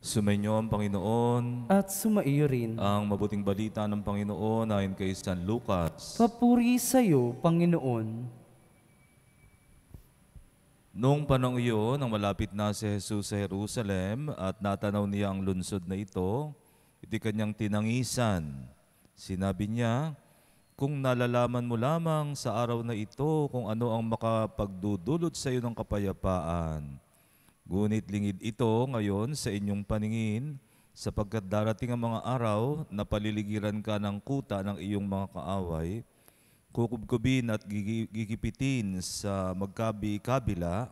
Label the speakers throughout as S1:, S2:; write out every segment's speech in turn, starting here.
S1: Sumainyo ang Panginoon. At sumaiyo rin. Ang mabuting balita ng Panginoon ayon kay San Lucas. Papuri sa iyo, Panginoon. Noong panong iyon, nang malapit na si Jesus sa Jerusalem at natanaw niya ang lunsod na ito, iti kanyang tinangisan. Sinabi niya, kung nalalaman mo lamang sa araw na ito kung ano ang makapagdudulot sa iyo ng kapayapaan, Ngunit lingid ito ngayon sa inyong paningin, sapagkat darating ang mga araw na paliligiran ka ng kuta ng iyong mga kaaway, kukubkubin at gigipitin sa magkabi-kabila,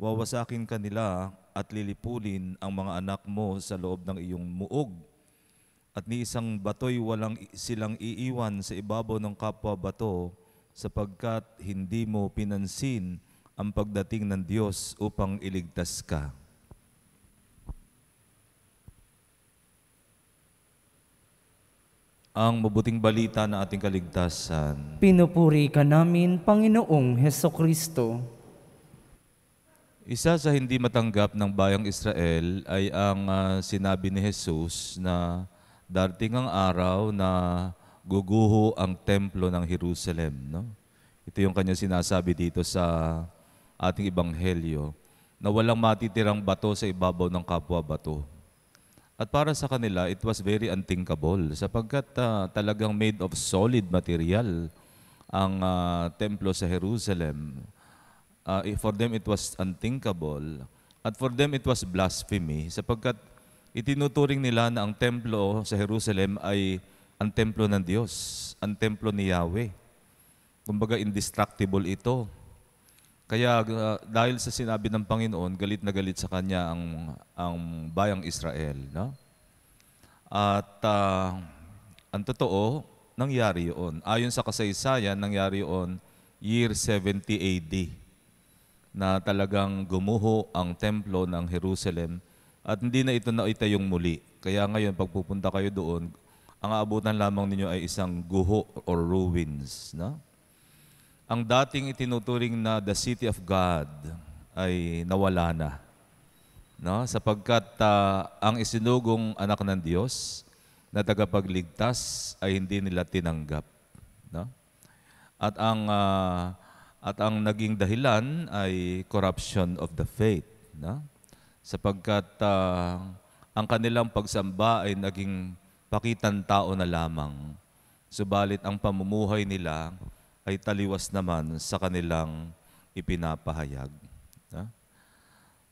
S1: wawasakin kanila at lilipulin ang mga anak mo sa loob ng iyong muog. At ni isang batoy walang silang iiwan sa ibabaw ng kapwa bato sapagkat hindi mo pinansin ang pagdating ng Diyos upang iligtas ka. Ang mabuting balita na ating kaligtasan. Pinupuri ka namin, Panginoong Heso Kristo. Isa sa hindi matanggap ng bayang Israel ay ang uh, sinabi ni Jesus na darating ang araw na guguho ang templo ng Jerusalem. No? Ito yung kanya sinasabi dito sa ating ibanghelyo na walang matitirang bato sa ibabaw ng kapwa bato. At para sa kanila, it was very unthinkable sapagkat uh, talagang made of solid material ang uh, templo sa Jerusalem. Uh, for them, it was unthinkable. At for them, it was blasphemy sapagkat itinuturing nila na ang templo sa Jerusalem ay ang templo ng Diyos, ang templo ni Yahweh. Kumbaga, indestructible ito. Kaya uh, dahil sa sinabi ng Panginoon, galit na galit sa kanya ang, ang bayang Israel. No? At uh, ang totoo, nangyari yon. Ayon sa kasaysayan, nangyari yon year 70 AD na talagang gumuho ang templo ng Jerusalem at hindi na ito naitayong muli. Kaya ngayon, pagpupunta kayo doon, ang aabutan lamang ninyo ay isang guho or ruins. No? ang dating itinuturing na the city of God ay nawala na. No? Sapagkat uh, ang isinugong anak ng Diyos na tagapagligtas ay hindi nila tinanggap. No? At ang uh, at ang naging dahilan ay corruption of the faith. No? Sapagkat uh, ang kanilang pagsamba ay naging pakitan tao na lamang. Subalit ang pamumuhay nila ay taliwas naman sa kanilang ipinapahayag. Ha?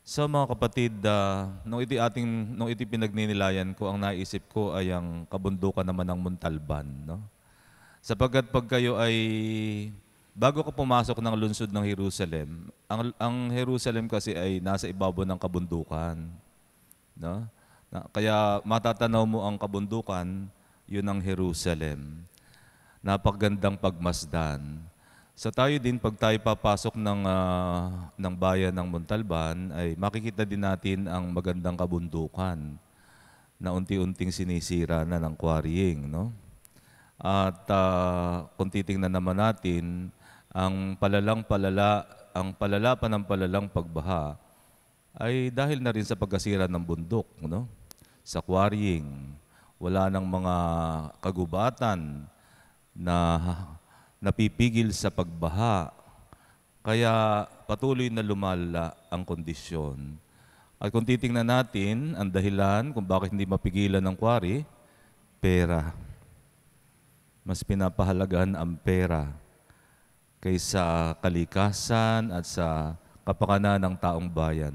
S1: So mga kapatid, uh, nung iti ating nung iti pinagninilayan ko ang naisip ko ay ang kabundukan naman ng Muntalban, no? Sapagkat pag kayo ay bago ka pumasok ng lungsod ng Jerusalem, ang ang Jerusalem kasi ay nasa ibabaw ng kabundukan, no? Kaya matatanaw mo ang kabundukan, yun ang Jerusalem napakagandang pagmasdan. Sa so tayo din, pag tayo papasok ng, uh, ng bayan ng Montalban, ay makikita din natin ang magandang kabundukan na unti-unting sinisira na ng quarrying. No? At uh, kung titingnan naman natin, ang palalang palala, ang palala pa ng palalang pagbaha ay dahil na rin sa pagkasira ng bundok, no? sa quarrying, wala ng mga kagubatan, na napipigil sa pagbaha. Kaya patuloy na lumala ang kondisyon. At kung titingnan natin ang dahilan kung bakit hindi mapigilan ng quarry, pera. Mas pinapahalagahan ang pera kaysa kalikasan at sa kapakanan ng taong bayan.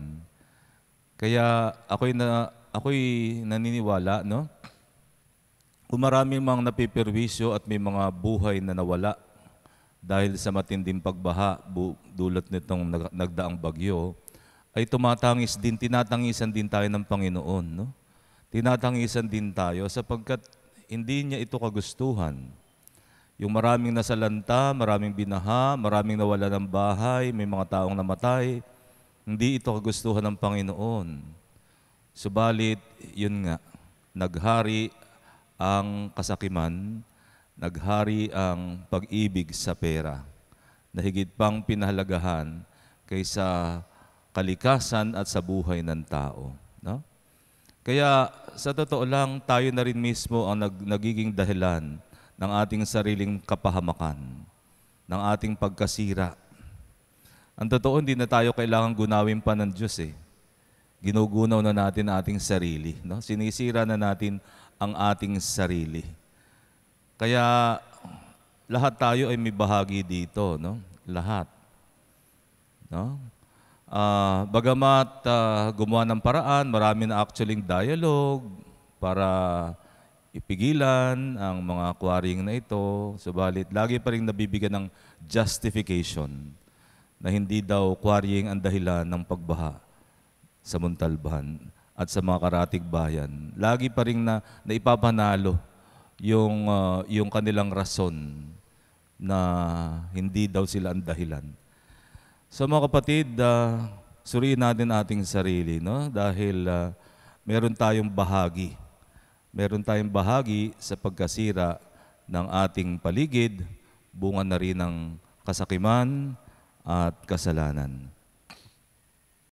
S1: Kaya ako'y na, ako'y naniniwala no kung maraming mga napiperwisyo at may mga buhay na nawala dahil sa matinding pagbaha dulot nitong nagdaang bagyo, ay tumatangis din, tinatangisan din tayo ng Panginoon. No? Tinatangisan din tayo sapagkat hindi niya ito kagustuhan. Yung maraming nasalanta, maraming binaha, maraming nawala ng bahay, may mga taong namatay, hindi ito kagustuhan ng Panginoon. Subalit, yun nga, naghari ang kasakiman, naghari ang pag-ibig sa pera, na higit pang pinahalagahan kaysa kalikasan at sa buhay ng tao. No? Kaya sa totoo lang, tayo na rin mismo ang nag- nagiging dahilan ng ating sariling kapahamakan, ng ating pagkasira. Ang totoo, hindi na tayo kailangan gunawin pa ng Diyos eh ginugunaw na natin ang ating sarili. No? Sinisira na natin ang ating sarili. Kaya lahat tayo ay may bahagi dito. No? Lahat. No? Uh, bagamat uh, gumawa ng paraan, marami na actually dialogue para ipigilan ang mga quarrying na ito. Subalit, lagi pa rin nabibigyan ng justification na hindi daw quarrying ang dahilan ng pagbaha sa Muntalban at sa mga karatig bayan. Lagi pa rin na, na ipapanalo yung, uh, yung kanilang rason na hindi daw sila ang dahilan. So mga kapatid, uh, suriin natin ating sarili no? dahil uh, meron tayong bahagi. Meron tayong bahagi sa pagkasira ng ating paligid, bunga na rin ng kasakiman at kasalanan.